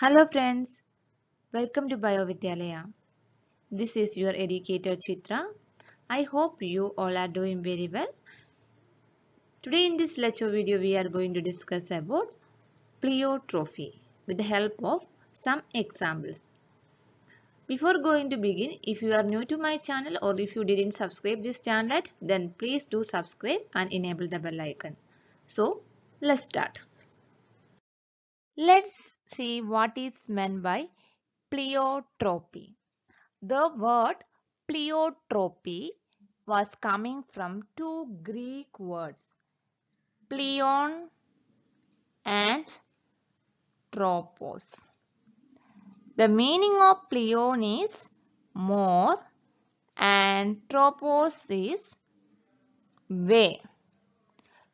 Hello friends, welcome to Biovidyalaya. This is your educator Chitra. I hope you all are doing very well. Today in this lecture video we are going to discuss about pleiotropy with the help of some examples. Before going to begin, if you are new to my channel or if you didn't subscribe this channel yet, then please do subscribe and enable the bell icon. So let's start. Let's see what is meant by pleiotropy. The word pleiotropy was coming from two Greek words pleon and tropos. The meaning of pleon is more and tropos is way.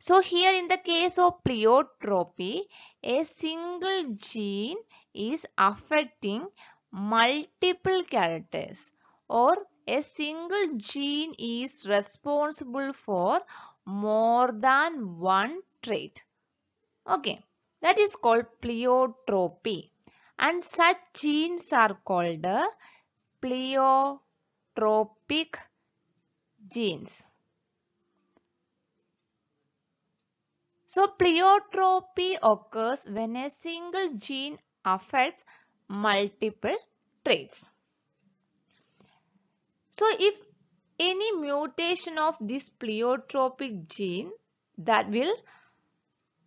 So here in the case of pleiotropy, a single gene is affecting multiple characters or a single gene is responsible for more than one trait. Okay, that is called pleiotropy and such genes are called pleiotropic genes. So pleiotropy occurs when a single gene affects multiple traits. So if any mutation of this pleiotropic gene that will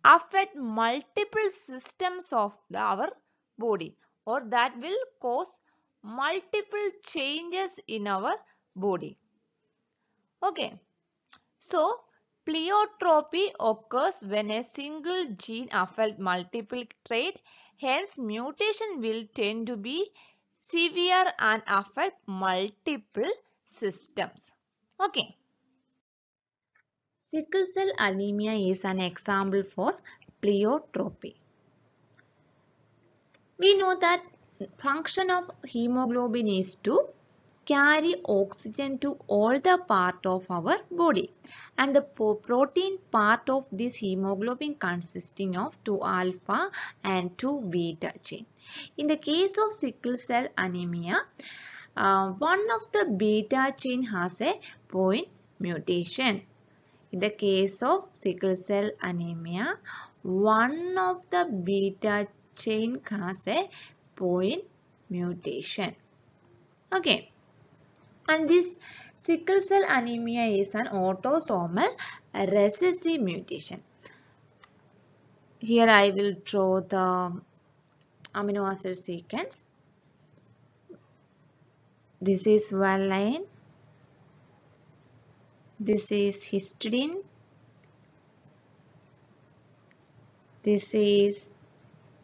affect multiple systems of the, our body or that will cause multiple changes in our body. Okay. So Pleiotropy occurs when a single gene affects multiple traits. Hence, mutation will tend to be severe and affect multiple systems. Okay. Sickle cell anemia is an example for pleiotropy. We know that function of hemoglobin is to carry oxygen to all the part of our body and the protein part of this hemoglobin consisting of 2 alpha and 2 beta chain. In the case of sickle cell anemia, uh, one of the beta chain has a point mutation. In the case of sickle cell anemia, one of the beta chain has a point mutation. Okay and this sickle cell anemia is an autosomal recessive mutation. Here I will draw the amino acid sequence. This is valine. This is histidine. This is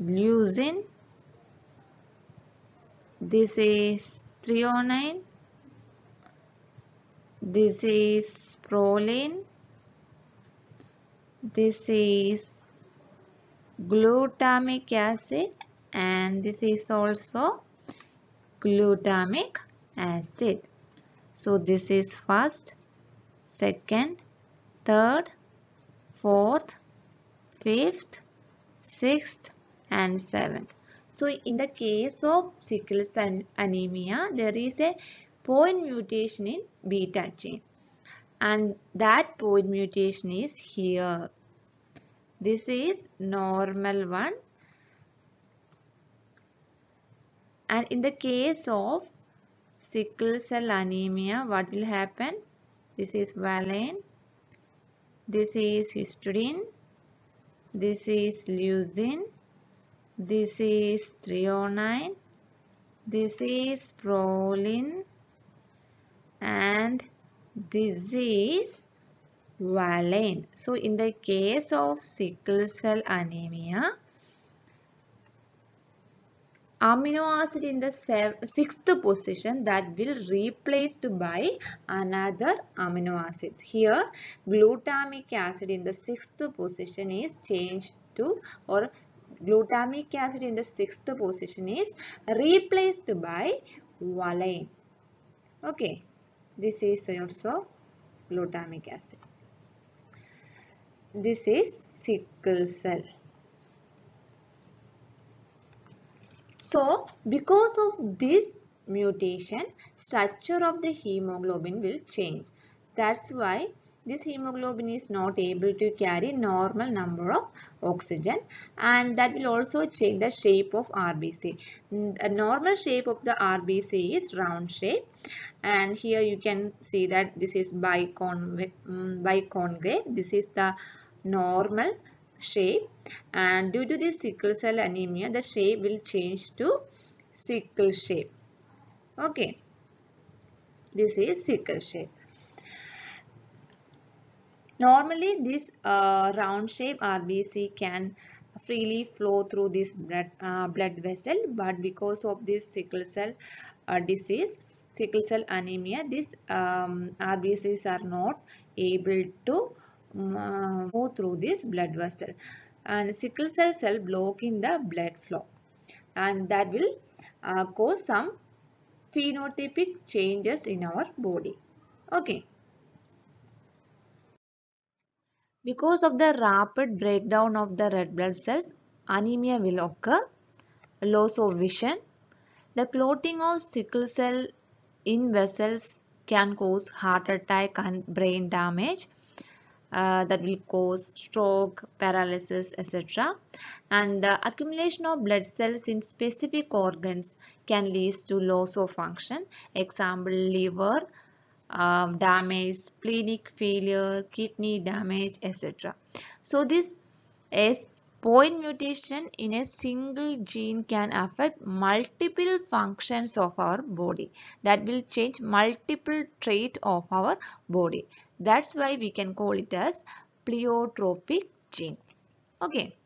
leucine. This is threonine this is proline. This is glutamic acid and this is also glutamic acid. So this is first, second, third, fourth, fifth, sixth and seventh. So in the case of sickle cell anemia, there is a point mutation in beta chain and that point mutation is here. This is normal one and in the case of sickle cell anemia what will happen? This is valine, this is histidine, this is leucine, this is threonine, this is proline, and this is valine. So in the case of sickle cell anemia, amino acid in the sixth position that will replaced by another amino acids. Here glutamic acid in the sixth position is changed to or glutamic acid in the sixth position is replaced by valine. Okay. This is also glutamic acid. This is sickle cell. So, because of this mutation, structure of the hemoglobin will change. That's why this hemoglobin is not able to carry normal number of oxygen and that will also change the shape of RBC. The mm, normal shape of the RBC is round shape and here you can see that this is bicon mm, bicongave. This is the normal shape and due to this sickle cell anemia the shape will change to sickle shape. Okay. This is sickle shape. Normally this uh, round shape RBC can freely flow through this blood, uh, blood vessel but because of this sickle cell uh, disease, sickle cell anemia, these um, RBCs are not able to um, uh, move through this blood vessel and sickle cell cell in the blood flow and that will uh, cause some phenotypic changes in our body. Okay. Because of the rapid breakdown of the red blood cells, anemia will occur, loss of vision. The clotting of sickle cell in vessels can cause heart attack and brain damage. Uh, that will cause stroke, paralysis, etc. And the accumulation of blood cells in specific organs can lead to loss of function. Example, liver, um, damage, splenic failure, kidney damage, etc. So this is point mutation in a single gene can affect multiple functions of our body that will change multiple trait of our body that's why we can call it as pleiotropic gene okay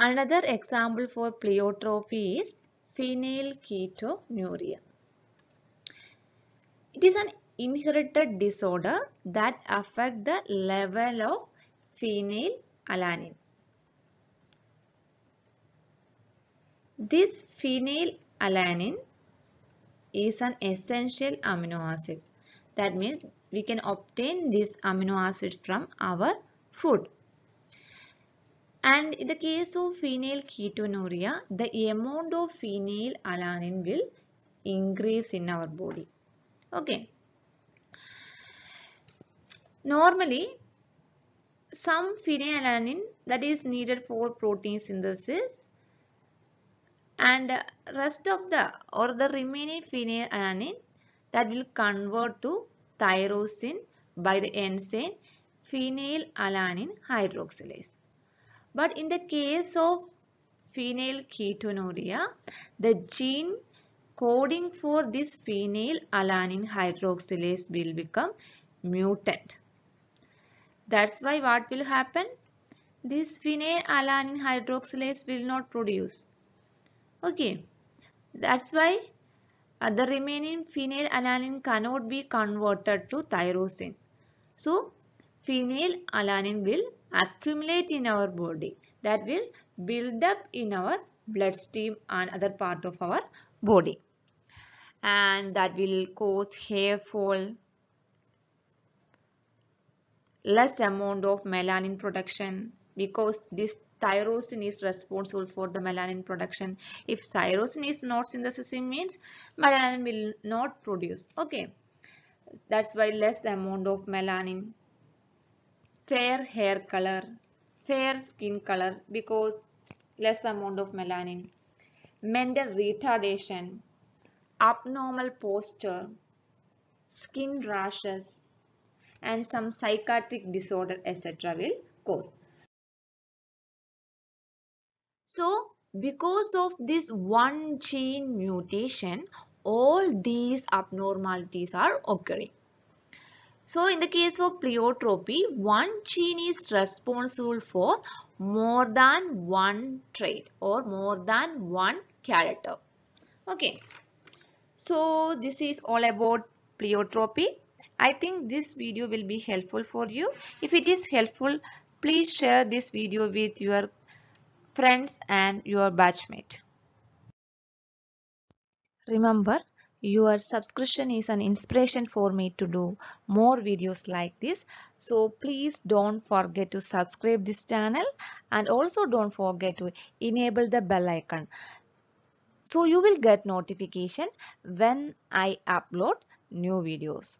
another example for pleiotropy is phenylketonuria it is an inherited disorder that affect the level of phenylalanine. This phenylalanine is an essential amino acid. That means we can obtain this amino acid from our food. And in the case of phenylketonuria, the amount of phenylalanine will increase in our body. Okay. Normally, some phenylalanine that is needed for protein synthesis and rest of the or the remaining phenylalanine that will convert to tyrosine by the enzyme phenylalanine hydroxylase. But in the case of phenylketonuria, the gene coding for this phenylalanine hydroxylase will become mutant. That's why what will happen? This phenylalanine hydroxylase will not produce. Okay. That's why uh, the remaining phenylalanine cannot be converted to tyrosine. So, phenylalanine will accumulate in our body. That will build up in our bloodstream and other part of our body and that will cause hair fall, less amount of melanin production because this tyrosine is responsible for the melanin production. If tyrosine is not synthesizing means melanin will not produce. Okay. That's why less amount of melanin. Fair hair color, fair skin color because less amount of melanin. Mental retardation abnormal posture, skin rashes and some psychiatric disorder etc. will cause. So because of this one gene mutation, all these abnormalities are occurring. So in the case of pleiotropy, one gene is responsible for more than one trait or more than one character. Okay. So this is all about pleiotropy. I think this video will be helpful for you. If it is helpful, please share this video with your friends and your batchmate. Remember, your subscription is an inspiration for me to do more videos like this. So please don't forget to subscribe this channel and also don't forget to enable the bell icon. So you will get notification when I upload new videos.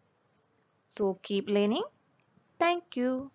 So keep learning. Thank you.